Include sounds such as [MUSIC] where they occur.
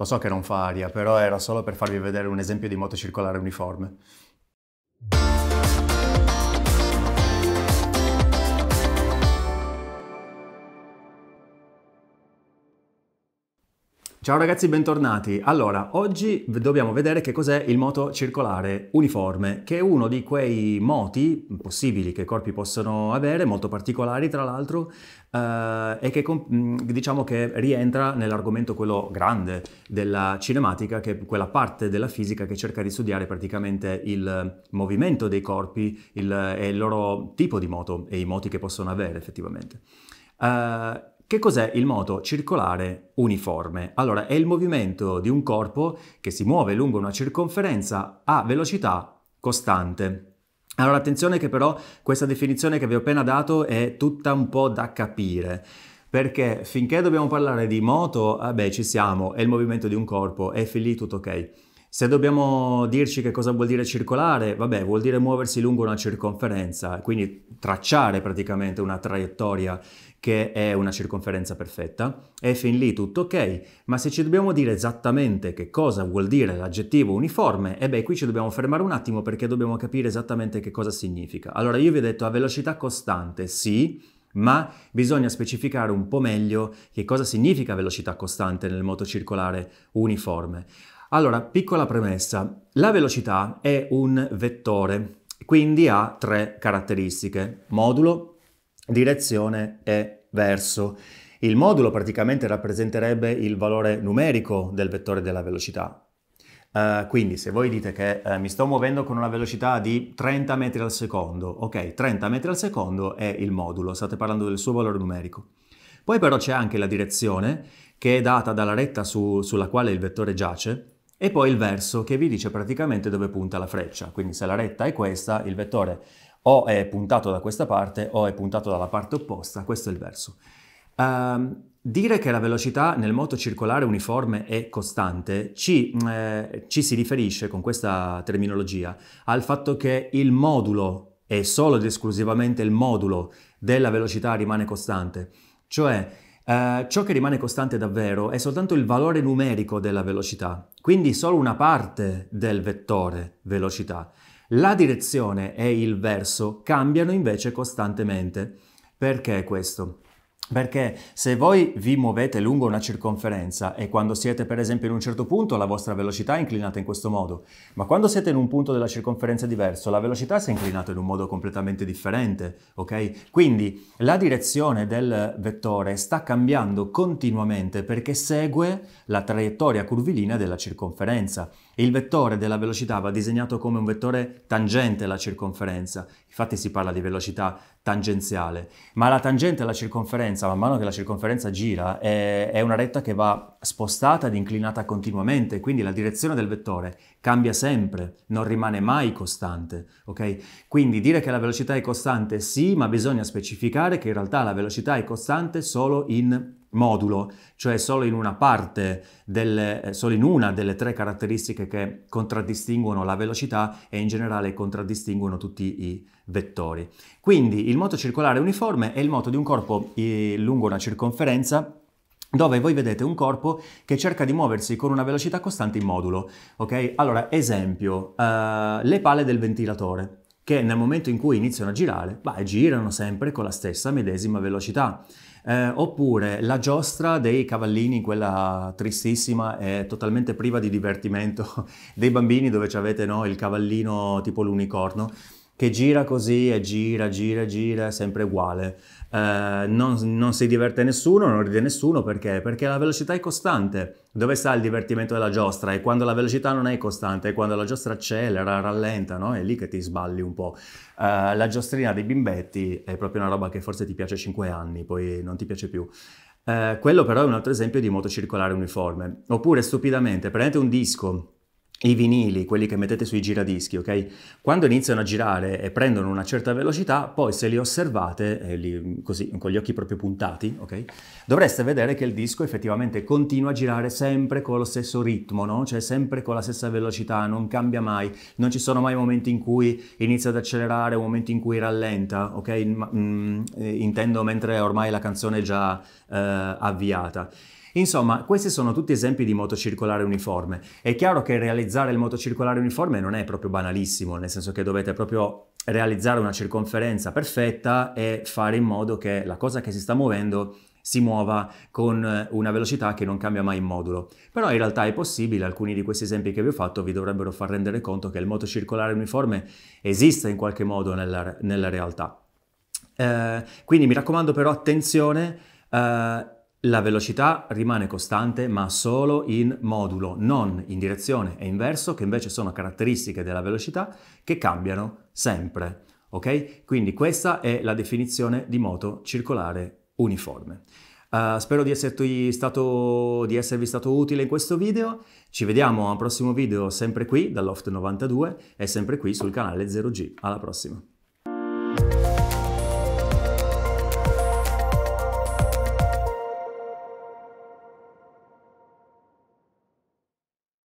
Lo so che non fa aria, però era solo per farvi vedere un esempio di moto circolare uniforme. Ciao ragazzi, bentornati. Allora, oggi dobbiamo vedere che cos'è il moto circolare uniforme, che è uno di quei moti possibili che i corpi possono avere, molto particolari tra l'altro, eh, e che diciamo che rientra nell'argomento quello grande della cinematica, che è quella parte della fisica che cerca di studiare praticamente il movimento dei corpi il, e il loro tipo di moto e i moti che possono avere effettivamente. Uh, che cos'è il moto circolare uniforme? Allora, è il movimento di un corpo che si muove lungo una circonferenza a velocità costante. Allora attenzione che però questa definizione che vi ho appena dato è tutta un po' da capire. Perché finché dobbiamo parlare di moto, vabbè ah ci siamo, è il movimento di un corpo, è fin lì tutto ok. Se dobbiamo dirci che cosa vuol dire circolare, vabbè, vuol dire muoversi lungo una circonferenza, quindi tracciare praticamente una traiettoria che è una circonferenza perfetta, e fin lì tutto ok, ma se ci dobbiamo dire esattamente che cosa vuol dire l'aggettivo uniforme, e eh beh qui ci dobbiamo fermare un attimo perché dobbiamo capire esattamente che cosa significa. Allora io vi ho detto a velocità costante sì, ma bisogna specificare un po' meglio che cosa significa velocità costante nel moto circolare uniforme. Allora, piccola premessa, la velocità è un vettore, quindi ha tre caratteristiche, modulo, direzione e verso. Il modulo praticamente rappresenterebbe il valore numerico del vettore della velocità. Uh, quindi se voi dite che uh, mi sto muovendo con una velocità di 30 metri al secondo, ok, 30 metri al secondo è il modulo, state parlando del suo valore numerico. Poi però c'è anche la direzione, che è data dalla retta su, sulla quale il vettore giace, e poi il verso che vi dice praticamente dove punta la freccia, quindi se la retta è questa, il vettore o è puntato da questa parte o è puntato dalla parte opposta, questo è il verso. Um, dire che la velocità nel moto circolare uniforme è costante ci, eh, ci si riferisce con questa terminologia al fatto che il modulo e solo ed esclusivamente il modulo della velocità rimane costante, cioè eh, ciò che rimane costante davvero è soltanto il valore numerico della velocità, quindi solo una parte del vettore velocità. La direzione e il verso cambiano invece costantemente. Perché questo? Perché se voi vi muovete lungo una circonferenza e quando siete per esempio in un certo punto la vostra velocità è inclinata in questo modo, ma quando siete in un punto della circonferenza diverso la velocità si è inclinata in un modo completamente differente, ok? Quindi la direzione del vettore sta cambiando continuamente perché segue la traiettoria curvilinea della circonferenza. Il vettore della velocità va disegnato come un vettore tangente alla circonferenza, infatti si parla di velocità tangenziale, ma la tangente alla circonferenza, man mano che la circonferenza gira, è, è una retta che va spostata ed inclinata continuamente, quindi la direzione del vettore cambia sempre, non rimane mai costante, ok? Quindi dire che la velocità è costante sì, ma bisogna specificare che in realtà la velocità è costante solo in modulo, cioè solo in una parte, delle, eh, solo in una delle tre caratteristiche che contraddistinguono la velocità e in generale contraddistinguono tutti i vettori. Quindi il moto circolare uniforme è il moto di un corpo eh, lungo una circonferenza dove voi vedete un corpo che cerca di muoversi con una velocità costante in modulo, ok? Allora, esempio, uh, le pale del ventilatore che nel momento in cui iniziano a girare, beh, girano sempre con la stessa medesima velocità. Eh, oppure la giostra dei cavallini, quella tristissima e totalmente priva di divertimento [LAUGHS] dei bambini, dove avete no, il cavallino tipo l'unicorno che gira così e gira, gira, gira, è sempre uguale. Eh, non, non, si diverte nessuno, non ride nessuno perché? Perché la velocità è costante. Dove sta il divertimento della giostra? E quando la velocità non è costante, è quando la giostra accelera, rallenta, no? È lì che ti sballi un po'. Eh, la giostrina dei bimbetti è proprio una roba che forse ti piace a 5 anni, poi non ti piace più. Eh, quello però è un altro esempio di moto circolare uniforme. Oppure stupidamente, prendete un disco i vinili, quelli che mettete sui giradischi, ok? Quando iniziano a girare e prendono una certa velocità, poi se li osservate, eh, li, così, con gli occhi proprio puntati, ok? Dovreste vedere che il disco effettivamente continua a girare sempre con lo stesso ritmo, no? Cioè sempre con la stessa velocità, non cambia mai, non ci sono mai momenti in cui inizia ad accelerare, momenti in cui rallenta, ok? Mm, eh, intendo mentre ormai la canzone è già eh, avviata. Insomma, questi sono tutti esempi di moto circolare uniforme. È chiaro che realizzare il moto circolare uniforme non è proprio banalissimo, nel senso che dovete proprio realizzare una circonferenza perfetta e fare in modo che la cosa che si sta muovendo si muova con eh, una velocità che non cambia mai in modulo. Però in realtà è possibile, alcuni di questi esempi che vi ho fatto vi dovrebbero far rendere conto che il moto circolare uniforme esiste in qualche modo nella, nella realtà. Eh, quindi mi raccomando però attenzione, eh, la velocità rimane costante ma solo in modulo, non in direzione e inverso, che invece sono caratteristiche della velocità che cambiano sempre. Ok? Quindi questa è la definizione di moto circolare uniforme. Uh, spero di, stato, di esservi stato utile in questo video. Ci vediamo al prossimo video sempre qui dall'Oft92 e sempre qui sul canale 0G. Alla prossima!